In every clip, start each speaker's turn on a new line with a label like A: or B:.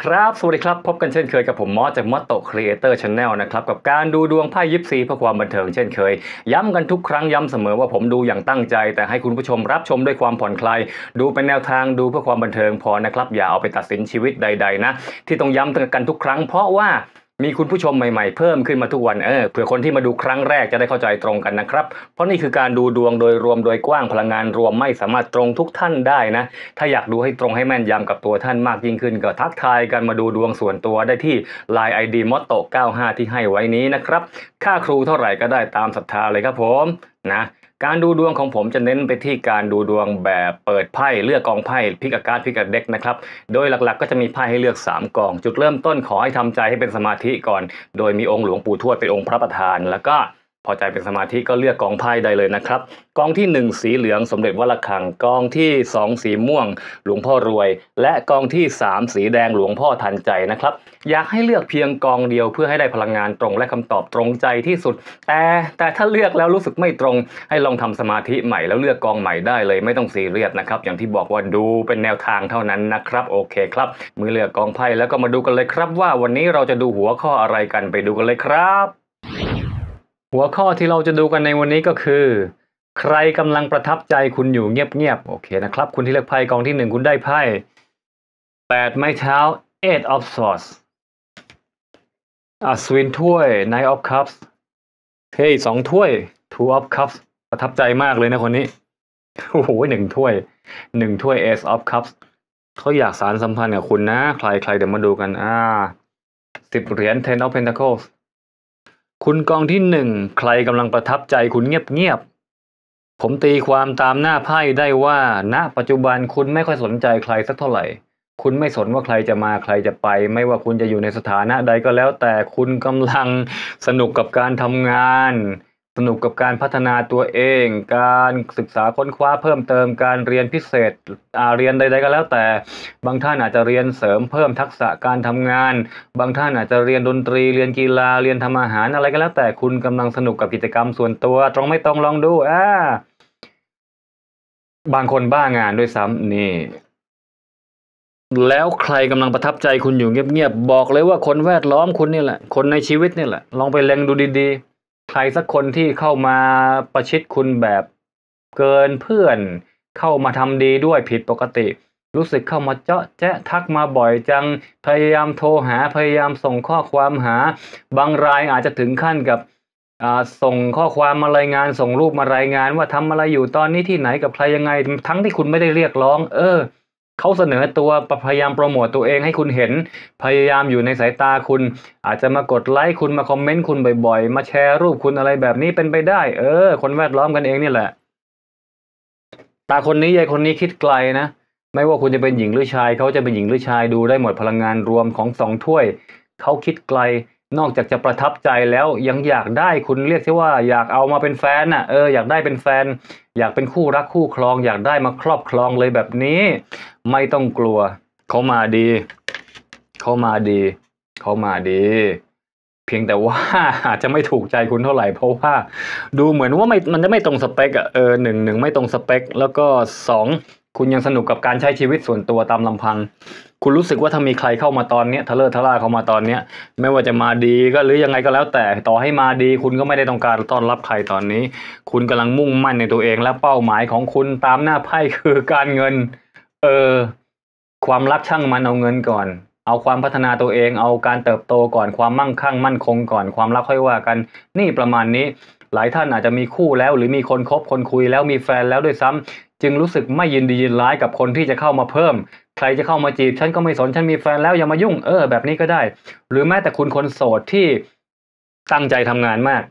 A: ครับ สวัสดีครับพบกันเช่นเคยกับผมมอสจากมอสโตครีเอเตอร์ชาแนลนะครับกับการดูดวงไพ่ยิปซีเพื่อความบันเทิงเช่นเคยย้ำกันทุกครั้งย้ำเสมอว่าผมดูอย่างตั้งใจ แต่ให้คุณผู้ชมรับชมด้วยความผ่อนคลายดูเป็นแนวทางดูเพื่อความบันเทิงพอนะครับอย่าเอาไปตัดสินชีวิตใดๆนะ ที่ต้องย้ำกันทุกครั้ง เพราะว่ามีคุณผู้ชมใหม่ๆเพิ่มขึ้นมาทุกวัน เออ เผื่อคนที่มาดูครั้งแรกจะได้เข้าใจตรงกันนะครับ เพราะนี่คือการดูดวงโดยรวมโดยกว้างพลังงานรวมไม่สามารถตรงทุกท่านได้นะ ถ้าอยากดูให้ตรงให้แม่นยำกับตัวท่านมากยิ่งขึ้นก็ทักทายกันมาดูดวงส่วนตัวได้ที่ Line ID m o t ต o 95 ที่ให้ไว้นี้นะครับ ค่าครูเท่าไหร่ก็ได้ตามศรัทธาเลยครับผมนะการดูดวงของผมจะเน้นไปที่การดูดวงแบบเปิดไพ่เลือกกองไพ่พิกอาการพิกเด็กนะครับ โดยหลักๆก็จะมีไพ่ให้เลือก3กอง จุดเริ่มต้นขอให้ทำใจให้เป็นสมาธิก่อน โดยมีองค์หลวงปู่ทวดเป็นองค์พระประธานแล้วก็พอใจเป็นสมาธิก็เลือกกองไพ่ใดเลยนะครับกองที่ 1 สีเหลืองสมเด็จวัลคังกองที่ 2 สีม่วงหลวงพ่อรวย และกองที่ 3 สีแดงหลวงพ่อทันใจนะครับ อยากให้เลือกเพียงกองเดียวเพื่อให้ได้พลังงานตรง และคำตอบตรงใจที่สุด แต่แต่ถ้าเลือกแล้วรู้สึกไม่ตรงให้ลองทำสมาธิใหม่แล้วเลือกกองใหม่ได้เลย ไม่ต้องซีเรียสนะครับอย่างที่บอกว่าดูเป็นแนวทางเท่านั้นนะครับ โอเคครับ มือเลือกกองไพ่แล้วก็มาดูกันเลยครับ ว่าวันนี้เราจะดูหัวข้ออะไรกันไปดูกันเลยครับหัวข้อที่เราจะดูกันในวันนี้ก็คือ ใครกำลังประทับใจคุณอยู่เงียบๆ โอเคนะครับ คุณที่เลือกไพ่กองที่หนึ่งคุณได้ไพ่แปดไม้เท้า eight of swords อัศวินถ้วย nine of cups เฮ้ยสองถ้วย two of cups ประทับใจมากเลยนะคนนี้โอ้โหหนึ่งถ้วยหนึ่งถ้วย ace of cups เขาอยากสารสัมพันธ์กับคุณนะ ใครใครเดี๋ยวมาดูกัน อ่าสิบเหรียญ ten of pentacles คุณกองที่หนึ่งใครกำลังประทับใจคุณเงียบๆ ผมตีความตามหน้าไพ่ได้ว่าณนะปัจจุบันคุณไม่ค่อยสนใจใครสักเท่าไหร่ คุณไม่สนว่าใครจะมาใครจะไป ไม่ว่าคุณจะอยู่ในสถานะใดก็แล้วแต่คุณกำลังสนุกกับการทำงานสนุกกับการพัฒนาตัวเอง การศึกษาค้นคว้าเพิ่มเติมการเรียนพิเศษเรียนใดๆก็แล้ว แต่ บางท่านอาจจะเรียนเสริมเพิ่มทักษะการทำงานบางท่านอาจจะเรียนดนตรีเรียนกีฬาเรียนทำอาหารอะไรก็แล้ว แต่คุณกำลังสนุกกับกิจกรรมส่วนตัวตรงไม่ตรงลองดู อ่า บางคนบ้างานด้วยซ้ำนี่ แล้วใครกำลังประทับใจคุณอยู่เงียบๆบอกเลยว่าคนแวดล้อมคุณนี่แหละคนในชีวิตนี่แหละลองไปเล็งดูดี ๆใครสักคนที่เข้ามาประชิดคุณแบบ เกินเพื่อนเข้ามาทำดีด้วยผิดปกติ รู้สึกเข้ามาเจาะแจ๊ะทักมาบ่อยจัง พยายามโทรหาพยายามส่งข้อความหา บางรายอาจจะถึงขั้นกับส่งข้อความมารายงานส่งรูปมารายงาน ว่าทำอะไรอยู่ตอนนี้ที่ไหนกับใครยังไง ทั้งที่คุณไม่ได้เรียกร้อง เออเขาเสนอตัวพยายามโปรโมทตัวเองให้คุณเห็น พยายามอยู่ในสายตาคุณ อาจจะมากดไลค์คุณมาคอมเมนต์คุณบ่อย ๆ มาแชร์รูปคุณอะไรแบบนี้เป็นไปได้ เออ คนแวดล้อมกันเองนี่แหละ ตาคนนี้ยายคนนี้คิดไกลนะไม่ว่าคุณจะเป็นหญิงหรือชาย เขาจะเป็นหญิงหรือชายดูได้หมดพลังงานรวมของสองถ้วย เขาคิดไกลนอกจากจะประทับใจแล้วยังอยากได้คุณเรียกที่ว่า อยากเอามาเป็นแฟนน่ะเอออยากได้เป็นแฟน อยากเป็นคู่รักคู่ครอง อยากได้มาครอบครองเลยแบบนี้ ไม่ต้องกลัวเขามาดีเขามาดีเขามาดี เพียงแต่ว่า อาจจะไม่ถูกใจคุณเท่าไหร่เพราะว่าดูเหมือนว่ามมันจะไม่ตรงสเปกอะเออหนึ่งหนึ่งไม่ตรงสเปกแล้วก็สองคุณยังสนุกกับการใช้ชีวิตส่วนตัวตามลำพังคุณรู้สึกว่าถ้ามีใครเข้ามาตอนเนี้ยทะเลาะทะลาเข้ามาตอนเนี้ยไม่ว่าจะมาดีก็หรือยังไงก็แล้วแต่ต่อให้มาดี คุณก็ไม่ได้ต้องการต้อนรับใครตอนนี้ คุณกำลังมุ่งมั่นในตัวเอง และเป้าหมายของคุณตามหน้าไพ่คือการเงิน เออ ความรักช่างมันเอาเงินก่อน เอาความพัฒนาตัวเอง เอาการเติบโตก่อนความมั่งคั่งมั่นคงก่อนความรักค่อยว่ากัน นี่ประมาณนี้ หลายท่านอาจจะมีคู่แล้ว หรือมีคนคบคนคุย แล้วมีแฟนแล้วด้วยซ้ำ จึงรู้สึกไม่ยินดียินร้ายกับคนที่จะเข้ามาเพิ่มใครจะเข้ามาจีบ ฉันก็ไม่สน ฉันมีแฟนแล้วอย่ามายุ่งเออแบบนี้ก็ได้ หรือแม้แต่คุณคนโสดที่ตั้งใจทำงานมาก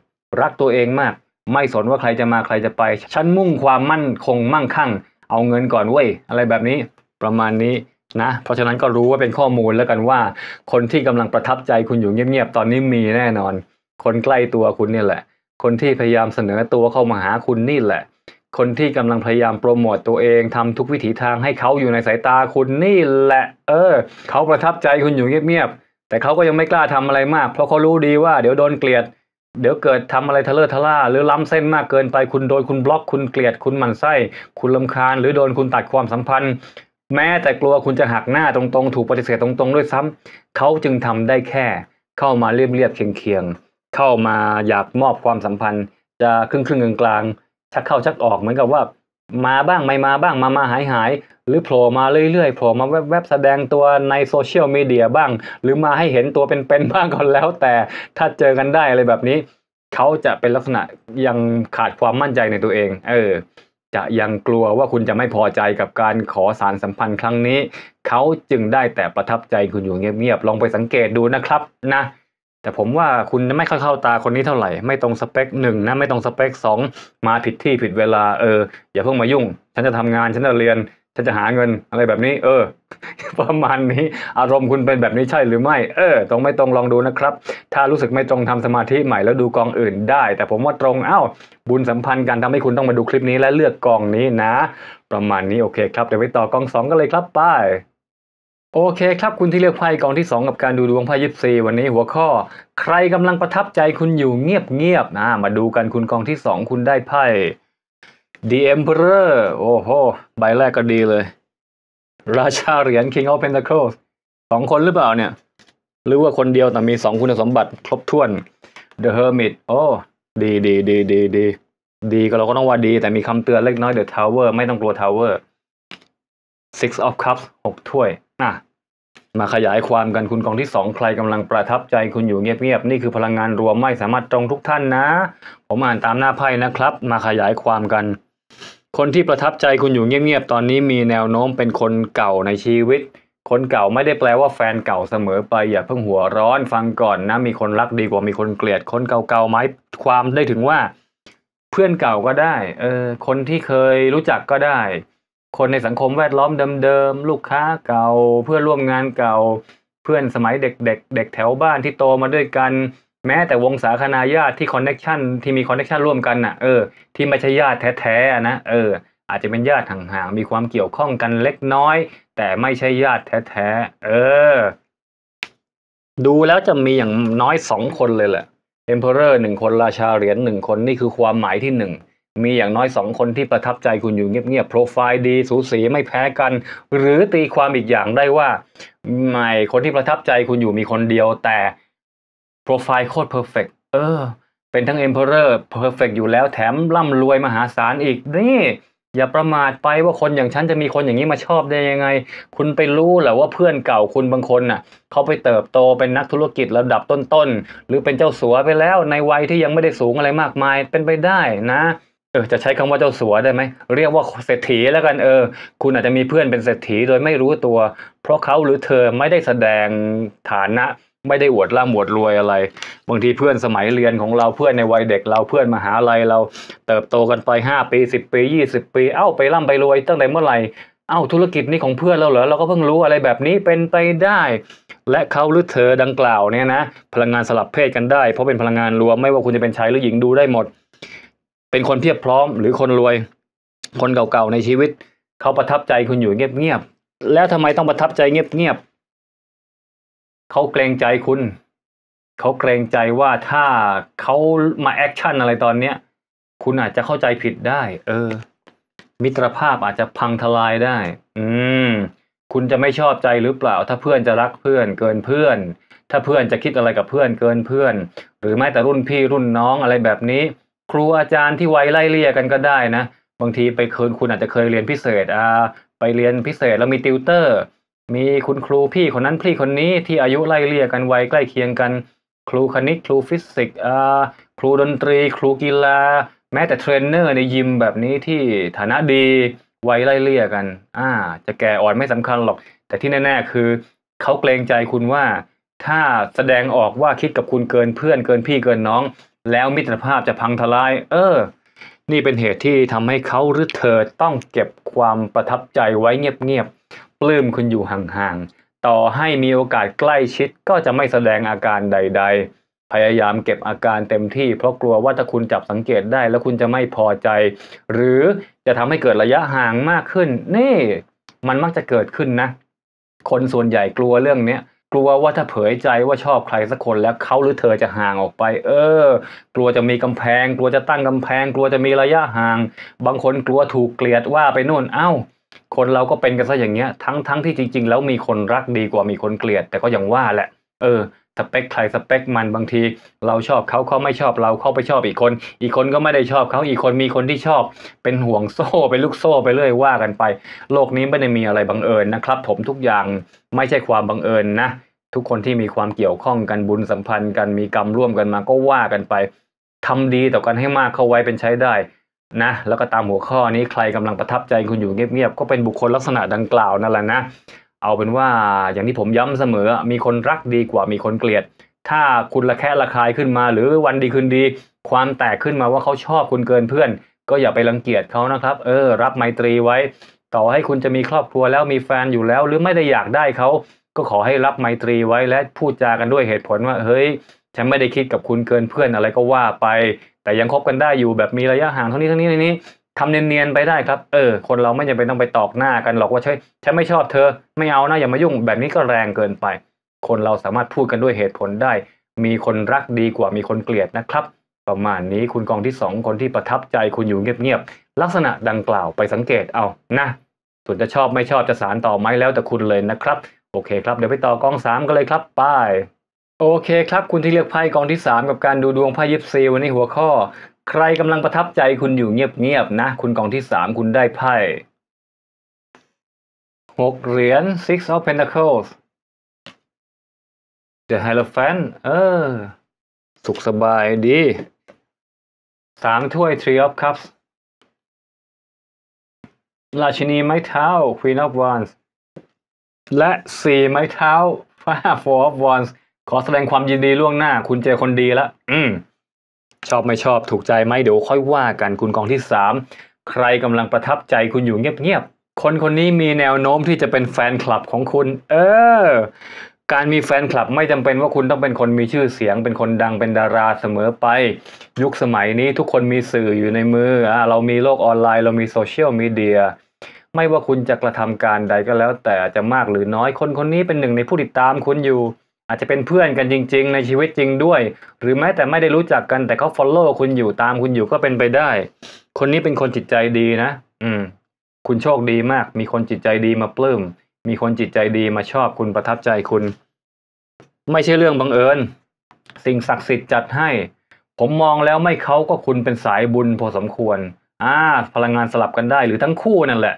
A: รักตัวเองมาก ไม่สนว่าใครจะมาใครจะไป ฉันมุ่งความมั่นคงมั่งคั่ง เอาเงินก่อนเว้ยอะไรแบบนี้ ประมาณนี้นะ เพราะฉะนั้นก็รู้ว่าเป็นข้อมูลแล้วกันว่า คนที่กำลังประทับใจคุณอยู่เงียบๆตอนนี้มีแน่นอน คนใกล้ตัวคุณนี่แหละ คนที่พยายามเสนอตัวเข้ามาหาคุณนี่แหละคนที่กำลังพยายามโปรโมตตัวเองทำทุกวิถีทางให้เขาอยู่ในสายตาคุณนี่แหละ เออเขาประทับใจคุณอยู่เงียบๆแต่เขาก็ยังไม่กล้าทำอะไรมาก เพราะเขารู้ดีว่าเดี๋ยวโดนเกลียด เดี๋ยวเกิดทำอะไรทะเลาะทะล่า หรือล้ำเส้นมากเกินไปคุณโดนคุณบล็อกคุณเกลียดคุณหมั่นไส้ คุณลำคาญ หรือโดนคุณตัดความสัมพันธ์ แม้แต่กลัวคุณจะหักหน้าตรงๆ ถูกปฏิเสธตรงๆด้วยซ้ำเขาจึงทำได้แค่ เข้ามาเรียบเรียบเคียงเคียงเข้ามาอยากมอบความสัมพันธ์ จะครึ่งๆกลางๆชักเข้าชักออกเหมือนกับว่ามาบ้างไม่มาบ้างมามาหายหาย หรือโผล่มาเรื่อยๆโผล่มาแวบๆแสดงตัวในโซเชียลมีเดียบ้าง หรือมาให้เห็นตัวเป็นๆบ้างก็แล้วแต่ถ้าเจอกันได้อะไรแบบนี้เขาจะเป็นลักษณะยังขาดความมั่นใจในตัวเอง เออ จะยังกลัวว่าคุณจะไม่พอใจกับการขอสารสัมพันธ์ครั้งนี้เขาจึงได้แต่ประทับใจคุณอยู่เงียบๆลองไปสังเกตดูนะครับ นะแต่ผมว่าคุณไม่ค่อยเข้าตาคนนี้เท่าไหร่ ไม่ตรงสเปคหนึ่งนะไม่ตรงสเปคสองมาผิดที่ผิดเวลาเออ อย่าเพิ่งมายุ่ง ฉันจะทำงานฉันจะเรียนฉันจะหาเงินอะไรแบบนี้ เออ ประมาณนี้อารมณ์คุณเป็นแบบนี้ใช่หรือไม่ เออ ตรงไม่ตรงลองดูนะครับ ถ้ารู้สึกไม่ตรงทำสมาธิใหม่แล้วดูกองอื่นได้ แต่ผมว่าตรงเอ้าบุญสัมพันธ์กันทำให้คุณต้องมาดูคลิปนี้และเลือกกองนี้นะ ประมาณนี้โอเคครับเดี๋ยวไปต่อกองสองกันเลยครับไปโอเคครับคุณที่เลือกไพ่กองที่2กับการดูดวงไพ่ยิปซีวันนี้หัวข้อ ใครกำลังประทับใจคุณอยู่เงียบๆนะมาดูกันคุณกองที่2คุณได้ไพ่ The Emperor โอ้โหใบแรกก็ดีเลย ราชาเหรียญ King of Pentacles สองคนหรือเปล่าเนี่ย หรือว่าคนเดียวแต่มีสองคุณสมบัติ ครบถ้วน The Hermit โอ้ ดีดีดีดีดี ดีก็เราก็ต้องว่าดี แต่มีคำเตือนเล็กน้อย The Tower ไม่ต้องกลัว Tower Six of Cups หกถ้วยอ่ะมาขยายความกันคุณกองที่2ใครกำลังประทับใจคุณอยู่เงียบๆนี่คือพลังงานรวม ไม่สามารถตรงทุกท่านนะ ผมอ่านตามหน้าไพ่นะครับ มาขยายความกัน คนที่ประทับใจคุณอยู่เงียบๆตอนนี้มีแนวโน้ม เป็นคนเก่าในชีวิต คนเก่าไม่ได้แปลว่าแฟนเก่าเสมอไป อย่าเพิ่งหัวร้อนฟังก่อนนะมีคนรักดีกว่ามีคนเกลียดคนเก่าๆไหมความได้ถึงว่า เพื่อนเก่าก็ได้ เออ คนที่เคยรู้จักก็ได้คนในสังคมแวดล้อมเดิมๆ ลูกค้าเก่าเพื่อนร่วมงานเก่า เพื่อนสมัยเด็กๆเเด็กแถวบ้านที่โตมาด้วยกันแม้แต่วงศาคณาญาติที่คอนเน็ชันที่มีคอนเน็ชันร่วมกันน่ะเออที่ไม่ใช่ญาติแท้ๆนะเออ อาจจะเป็นญาติห่างๆมีความเกี่ยวข้องกันเล็กน้อย แต่ไม่ใช่ญาติแท้ๆ เออ ดูแล้วจะมีอย่างน้อยสองคนเลยแหละเอ็มเพอเรอร์หนึ่งคนราชาเหรียญหนึ่งคนนี่คือความหมายที่หนึ่งมีอย่างน้อยสองคนที่ประทับใจคุณอยู่เงียบๆ โปรไฟล์ดี สูสีไม่แพ้กัน หรือตีความอีกอย่างได้ว่าไม่คนที่ประทับใจคุณอยู่มีคนเดียว แต่โปรไฟล์โคตรเพอร์เฟกเออ เป็นทั้งเอ็มเพอเรอร์เพอร์เฟกอยู่แล้วแถมร่ำรวยมหาศาลอีกนี่ อย่าประมาทไปว่าคนอย่างฉันจะมีคนอย่างนี้มาชอบได้ยังไง คุณไปรู้แหละว่าเพื่อนเก่าคุณบางคนน่ะเขาไปเติบโตเป็นนักธุรกิจระดับต้นๆหรือเป็นเจ้าสัวไปแล้ว ในวัยที่ยังไม่ได้สูงอะไรมากมาย เป็นไปได้นะเออจะใช้คำว่าเจ้าสัวได้ไหมเรียกว่าเศรษฐีแล้วกันเออ คุณอาจจะมีเพื่อนเป็นเศรษฐีโดยไม่รู้ตัว เพราะเขาหรือเธอไม่ได้แสดงฐานะไม่ได้อวดร่ำอวดรวยอะไรบางทีเพื่อนสมัยเรียนของเราเพื่อนในวัยเด็กเราเพื่อนมหาลัยเรา เติบโตกันไปห้าปีสิบปียี่สิบปี เอ้าไปร่ำไปรวย ตั้งแต่เมื่อไหร่เอ้าธุรกิจนี้ของเพื่อนเราเหรอเราก็เพิ่งรู้อะไรแบบนี้เป็นไปได้ และเขาหรือเธอดังกล่าวเนี่ยนะ พลังงานสลับเพศกันได้เพราะเป็นพลังงานรวมไม่ว่าคุณจะเป็นชายหรือหญิงดูได้หมดเป็นคนเพียบพร้อมหรือคนรวยคนเก่าๆในชีวิต เขาประทับใจคุณอยู่เงียบๆแล้วทำไมต้องประทับใจเงียบๆเขาเกรงใจคุณ เขาเกรงใจว่าถ้าเขามาแอคชั่นอะไรตอนเนี้ยคุณอาจจะเข้าใจผิดได้ เออ มิตรภาพอาจจะพังทลายได้ อืมคุณจะไม่ชอบใจหรือเปล่า ถ้าเพื่อนจะรักเพื่อน เกินเพื่อน ถ้าเพื่อนจะคิดอะไรกับเพื่อนเกินเพื่อน หรือแม้แต่รุ่นพี่รุ่นน้องอะไรแบบนี้ครูอาจารย์ที่ไว้ไล่เลี่ยกันก็ได้นะ บางทีไปเคินคุณอาจจะเคยเรียนพิเศษอ่าไปเรียนพิเศษแล้วมีติวเตอร์ มีคุณครูพี่คนนั้นพี่คนนี้ที่อายุไล่เลี่ยกันวัยใกล้เคียงกัน ครูคณิตครูฟิสิกส์อ่าครูดนตรี ครูกีฬา แม้แต่เทรนเนอร์ในยิมแบบนี้ที่ฐานะดีวัยไล่เลี่ยกัน อ่า จะแก่อ่อนไม่สำคัญหรอก แต่ที่แน่ๆคือเขาเกรงใจคุณว่า ถ้าแสดงออกว่าคิดกับคุณเกินเพื่อนเกินพี่เกินน้องแล้วมิตรภาพจะพังทลาย เออ นี่เป็นเหตุที่ทำให้เขาหรือเธอต้องเก็บความประทับใจไว้เงียบๆ ปลื้มคุณอยู่ห่างๆ ต่อให้มีโอกาสใกล้ชิดก็จะไม่แสดงอาการใด ๆ พยายามเก็บอาการเต็มที่เพราะกลัวว่าถ้าคุณจับสังเกตได้แล้วคุณจะไม่พอใจ หรือจะทำให้เกิดระยะห่างมากขึ้น นี่ มันมักจะเกิดขึ้นนะ คนส่วนใหญ่กลัวเรื่องเนี้ยกลัวว่าถ้าเผยใจว่าชอบใครสักคนแล้วเขาหรือเธอจะห่างออกไป เออ กลัวจะมีกำแพง กลัวจะตั้งกำแพง กลัวจะมีระยะห่าง บางคนกลัวถูกเกลียดว่าไปโน่นเอ้า คนเราก็เป็นกันซะอย่างเงี้ยทั้งทั้งที่จริง ๆ แล้วมีคนรักดีกว่ามีคนเกลียด แต่ก็ยังว่าแหละ เออสเปคใครสเปคมันบางที เราชอบเขาเขาไม่ชอบเราเขาไปชอบอีกคน อีกคนก็ไม่ได้ชอบเขาอีกคนมีคนที่ชอบ เป็นห่วงโซ่เป็นลูกโซ่ไปเรื่อยว่ากันไป โลกนี้ไม่ได้มีอะไรบังเอิญนะครับ ผมทุกอย่างไม่ใช่ความบังเอิญนะทุกคนที่มีความเกี่ยวข้องกันบุญสัมพันธ์กันมีกรรมร่วมกันมาก็ว่ากันไป ทำดีต่อกันให้มากเข้าไว้เป็นใช้ได้นะแล้วก็ตามหัวข้อนี้ใครกำลังประทับใจ คุณอยู่เงียบๆก็เป็นบุคคลลักษณะดังกล่าวนั่นแหละนะเอาเป็นว่าอย่างที่ผมย้ำเสมอ มีคนรักดีกว่ามีคนเกลียด ถ้าคุณละแค่ละคายขึ้นมา หรือวันดีคืนดี ความแตกขึ้นมาว่าเขาชอบคุณเกินเพื่อน ก็อย่าไปรังเกียจเขานะครับ เออ รับไมตรีไว้ ต่อให้คุณจะมีครอบครัวแล้วมีแฟนอยู่แล้ว หรือไม่ได้อยากได้เขาก็ขอให้รับไมตรีไว้และพูดจากันด้วยเหตุผลว่า เฮ้ย ฉันไม่ได้คิดกับคุณเกินเพื่อนอะไรก็ว่าไป แต่ยังคบกันได้อยู่แบบมีระยะห่างเท่านี้เท่านี้เนี้ทำเนียนๆไปได้ครับ เออคนเราไม่จำเป็นต้องไปตอกหน้ากันหรอกว่าใช่ยฉันไม่ชอบเธอ ไม่เอานะ อย่ามายุ่ง แบบนี้ก็แรงเกินไป คนเราสามารถพูดกันด้วยเหตุผลได้ มีคนรักดีกว่ามีคนเกลียดนะครับ ประมาณนี้คุณกองที่สองคนที่ประทับใจคุณอยู่เงียบๆลักษณะดังกล่าวไปสังเกตเอานะส่วนจะชอบไม่ชอบจะสารต่อไหมแล้ว แต่คุณเลยนะครับ โอเคครับ เดี๋ยวไปต่อกองสามกันเลยครับป้ายโอเคครับ คุณที่เลือกไพ่กองที่3กับการดูดวงไพ่ยิปซีวันนี้หัวข้อใครกำลังประทับใจคุณอยู่เงียบๆ นะ คุณกองที่สามคุณได้ไพ่หกเหรียญ six of pentacles the hierophant เออ สุขสบายดี สามถ้วย three of cups ราชินีไม้เท้า queen of wands และสี่ไม้เท้า five of wands ขอแสดงความยินดีล่วงหน้า คุณเจอคนดีแล้วอืมชอบไม่ชอบถูกใจไหมเดี๋ยวค่อยว่ากันคุณกองที่ 3 ใครกำลังประทับใจคุณอยู่เงียบๆคนคนนี้มีแนวโน้มที่จะเป็นแฟนคลับของคุณเออการมีแฟนคลับไม่จำเป็นว่าคุณต้องเป็นคนมีชื่อเสียง เป็นคนดังเป็นดาราเสมอไป ยุคสมัยนี้ทุกคนมีสื่ออยู่ในมืออเรามีโลกออนไลน์เรามีโซเชียลมีเดียไม่ว่าคุณจะกระทำการใดก็แล้ว แต่จะมากหรือน้อยคนคนนี้เป็นหนึ่งในผู้ติดตามคุณอยู่อาจจะเป็นเพื่อนกันจริง ๆ ในชีวิตจริงด้วย หรือแม้แต่ไม่ได้รู้จักกัน แต่เขาฟอลโล่คุณอยู่ตาม คุณอยู่ก็เป็นไปได้ คนนี้เป็นคนจิตใจดีนะอืม คุณโชคดีมาก มีคนจิตใจดีมาปลื้มมีคนจิตใจดีมาชอบคุณประทับใจคุณ ไม่ใช่เรื่องบังเอิญ สิ่งศักดิ์สิทธิ์จัดให้ ผมมองแล้วไม่เขาก็คุณเป็นสายบุญ พอสมควร อ่า พลังงานสลับกันได้ หรือทั้งคู่นั่นแหละ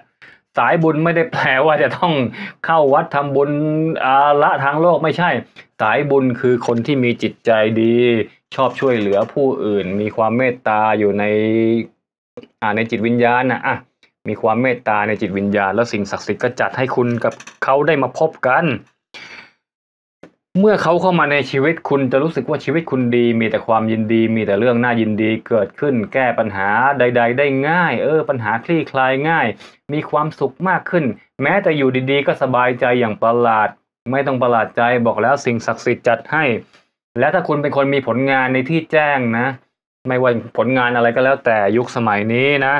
A: ายบุญไม่ได้แปลว่าจะต้องเข้าวัดทำบุญละทางโลกไม่ใช่สายบุญคือคนที่มีจิตใจดีชอบช่วยเหลือผู้อื่น มีความเมตตาอยู่ในอ่าในจิตวิญญาณนะอ่ะมีความเมตตาในจิตวิญญาณ แล้วสิ่งศักดิ์สิทธิ์ก็จัดให้คุณกับเขาได้มาพบกันเมื่อเขาเข้ามาในชีวิตคุณจะรู้สึกว่าชีวิตคุณดี มีแต่ความยินดี มีแต่เรื่องน่ายินดี เกิดขึ้น แก้ปัญหาใด ๆ ได้ง่าย เออ ปัญหาคลี่คลายง่าย มีความสุขมากขึ้น แม้แต่อยู่ดีๆก็สบายใจอย่างประหลาด ไม่ต้องประหลาดใจบอกแล้วสิ่งศักดิ์สิทธิ์จัดให้ และถ้าคุณเป็นคนมีผลงานในที่แจ้งนะ ไม่ว่าผลงานอะไรก็แล้วแต่ยุคสมัยนี้นะ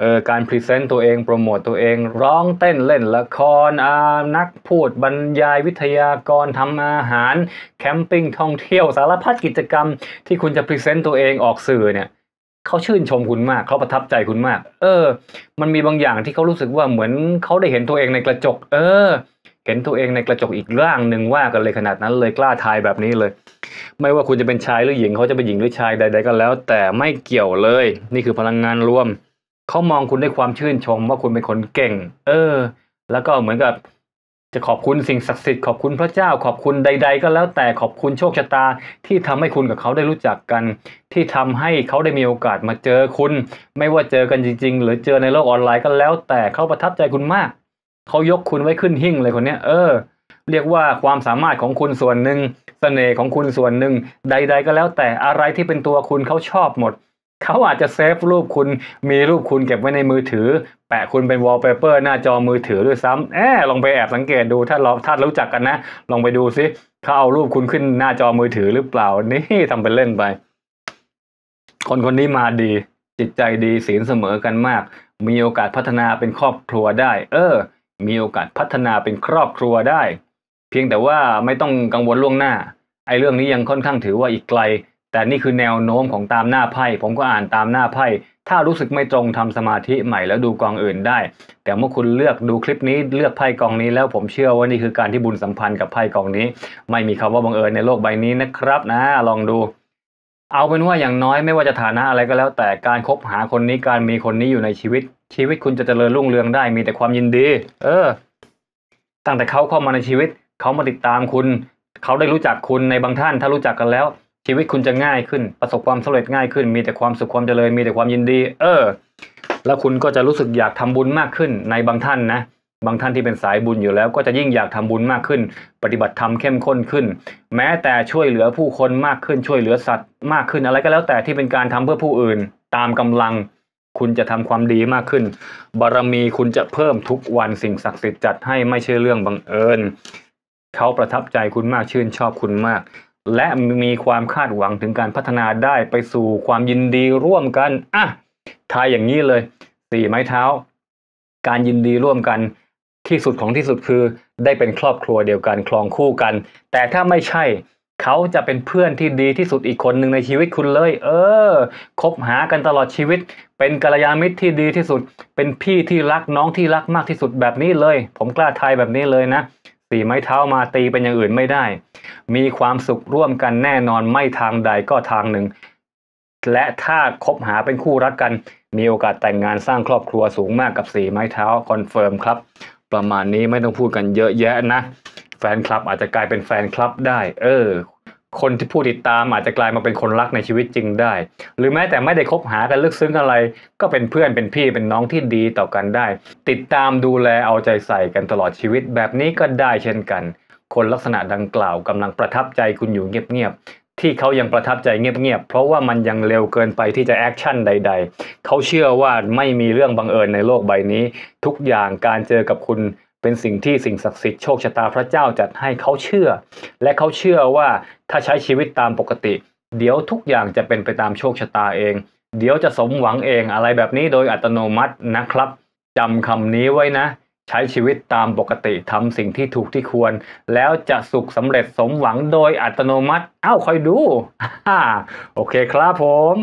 A: เออการพรีเซนต์ตัวเองโปรโมทตัวเองร้องเต้นเล่นละครอานักพูด บรรยายวิทยากรทำอาหาร แคมปิ้งท่องเที่ยวสารพัดกิจกรรม ที่คุณจะพรีเซนต์ตัวเองออกสื่อเนี่ยเขาชื่นชมคุณมาก เขาประทับใจคุณมาก เออ มันมีบางอย่างที่เขารู้สึกว่าเหมือนเขาได้เห็นตัวเองในกระจก เออ เห็นตัวเองในกระจกอีกร่างหนึ่งว่ากันเลยขนาดนั้นเลยกล้าทายแบบนี้เลย ไม่ว่าคุณจะเป็นชายหรือหญิงเขาจะเป็นหญิงหรือชายใดๆก็แล้ว แต่ไม่เกี่ยวเลย นี่คือพลังงานรวมเขามองคุณด้วยความชื่นชมว่าคุณเป็นคนเก่ง เออ แล้วก็เหมือนกับ จะขอบคุณสิ่งศักดิ์สิทธิ์ขอบคุณพระเจ้าขอบคุณใด ๆก็แล้วแต่ขอบคุณโชคชะตาที่ทำให้คุณกับเขาได้รู้จักกัน ที่ทำให้เขาได้มีโอกาสมาเจอคุณ ไม่ว่าเจอกันจริง ๆ หรือเจอในโลกออนไลน์ก็แล้วแต่เขาประทับใจคุณมาก เขายกคุณไว้ขึ้นหิ้งเลยคนเนี้ยเออ เรียกว่าความสามารถของคุณส่วนหนึ่งสเสน่ห์ของคุณส่วนหนึ่งใด ๆ ก็แล้ว แต่อะไรที่เป็นตัวคุณเขาชอบหมดเขาอาจจะเซฟรูปคุณมีรูปคุณเก็บไว้ในมือถือ แปะคุณเป็นวอลเปเปอร์ หน้าจอมือถือด้วยซ้ำแอบลองไปแอบสังเกตดูถ้าเราถ้ารู้จักกันนะ ลองไปดูซิเขาเอารูปคุณขึ้นหน้าจอมือถือหรือเปล่านี่ทำเป็นเล่นไป คนคนนี้มาดี จิตใจดีศีลเสมอกันมาก มีโอกาสพัฒนาเป็นครอบครัวได้ เออ มีโอกาสพัฒนาเป็นครอบครัวได้ เพียงแต่ว่าไม่ต้องกังวลล่วงหน้า ไอ้เรื่องนี้ยังค่อนข้างถือว่าอีกไกลแต่นี่คือแนวโน้มของตามหน้าไพ่ผมก็อ่านตามหน้าไพ่ถ้ารู้สึกไม่ตรงทำสมาธิใหม่แล้วดูกองอื่นได้ แต่เมื่อคุณเลือกดูคลิปนี้เลือกไพ่กองนี้แล้วผมเชื่อว่านี่คือการที่บุญสัมพันธ์กับไพ่กองนี้ ไม่มีคำว่าบังเอิญในโลกใบนี้นะครับนะ ลองดู เอาเป็นว่าอย่างน้อยไม่ว่าจะฐานะอะไรก็แล้ว แต่การคบหาคนนี้การมีคนนี้อยู่ในชีวิต ชีวิตคุณจะเจริญรุ่งเรืองได้มีแต่ความยินดี เออตั้งแต่เขาเข้ามาในชีวิต เขามาติดตามคุณ เขาได้รู้จักคุณในบางท่าน ถ้ารู้จักกันแล้วชีวิตคุณจะง่ายขึ้นประสบความสำเร็จง่ายขึ้น มีแต่ความสุขความเจริญมีแต่ความยินดี เออ แล้วคุณก็จะรู้สึกอยากทำบุญมากขึ้น ในบางท่านนะ บางท่านที่เป็นสายบุญอยู่แล้วก็จะยิ่งอยากทำบุญมากขึ้น ปฏิบัติธรรมเข้มข้นขึ้น แม้แต่ช่วยเหลือผู้คนมากขึ้น ช่วยเหลือสัตว์มากขึ้นอะไรก็แล้วแต่ที่เป็นการทำเพื่อผู้อื่น ตามกำลังคุณจะทำความดีมากขึ้นบารมีคุณจะเพิ่มทุกวันสิ่งศักดิ์สิทธิ์จัดให้ไม่ใช่เรื่องบังเอิญ เขาประทับใจคุณมากชื่นชอบคุณมากและมีความคาดหวังถึงการพัฒนาได้ไปสู่ความยินดีร่วมกันอ่ะทายอย่างนี้เลยสี่ไม้เท้า การยินดีร่วมกันที่สุดของที่สุดคือ ได้เป็นครอบครัวเดียวกันคลองคู่กัน แต่ถ้าไม่ใช่เขาจะเป็นเพื่อนที่ดีที่สุดอีกคนหนึ่งในชีวิตคุณเลย เออ คบหากันตลอดชีวิต เป็นกัลยาณมิตรที่ดีที่สุด เป็นพี่ที่รักน้องที่รักมากที่สุดแบบนี้เลย ผมกล้าทายแบบนี้เลยนะตีไม้เท้ามาตีเป็นอย่างอื่นไม่ได้ มีความสุขร่วมกันแน่นอนไม่ทางใดก็ทางหนึ่ง และถ้าคบหาเป็นคู่รักกันมีโอกาสแต่งงานสร้างครอบครัวสูงมากกับสีไม้เท้าคอนเฟิร์มครับ ประมาณนี้ไม่ต้องพูดกันเยอะแยะนะ แฟนคลับอาจจะกลายเป็นแฟนคลับได้เออคนที่ผู้ติดตามอาจจะกลายมาเป็นคนรักในชีวิตจริงได้ หรือแม้แต่ไม่ได้คบหากันลึกซึ้งอะไร ก็เป็นเพื่อนเป็นพี่เป็นน้องที่ดีต่อกันได้ ติดตามดูแลเอาใจใส่กันตลอดชีวิต แบบนี้ก็ได้เช่นกัน คนลักษณะดังกล่าวกำลังประทับใจคุณอยู่เงียบๆที่เขายังประทับใจเงียบๆเพราะว่ามันยังเร็วเกินไปที่จะแอคชั่นใดๆ เขาเชื่อว่าไม่มีเรื่องบังเอิญในโลกใบนี้ ทุกอย่างการเจอกับคุณเป็นสิ่งที่สิ่งศักดิ์สิทธิ์โชคชะตาพระเจ้าจัดให้เขาเชื่อ และเขาเชื่อว่าถ้าใช้ชีวิตตามปกติ เดี๋ยวทุกอย่างจะเป็นไปตามโชคชะตาเอง เดี๋ยวจะสมหวังเองอะไรแบบนี้โดยอัตโนมัตินะครับจำคำนี้ไว้นะ ใช้ชีวิตตามปกติทำสิ่งที่ถูกที่ควร แล้วจะสุขสำเร็จสมหวังโดยอัตโนมัติ เอ้าคอยดู โอเคครับผม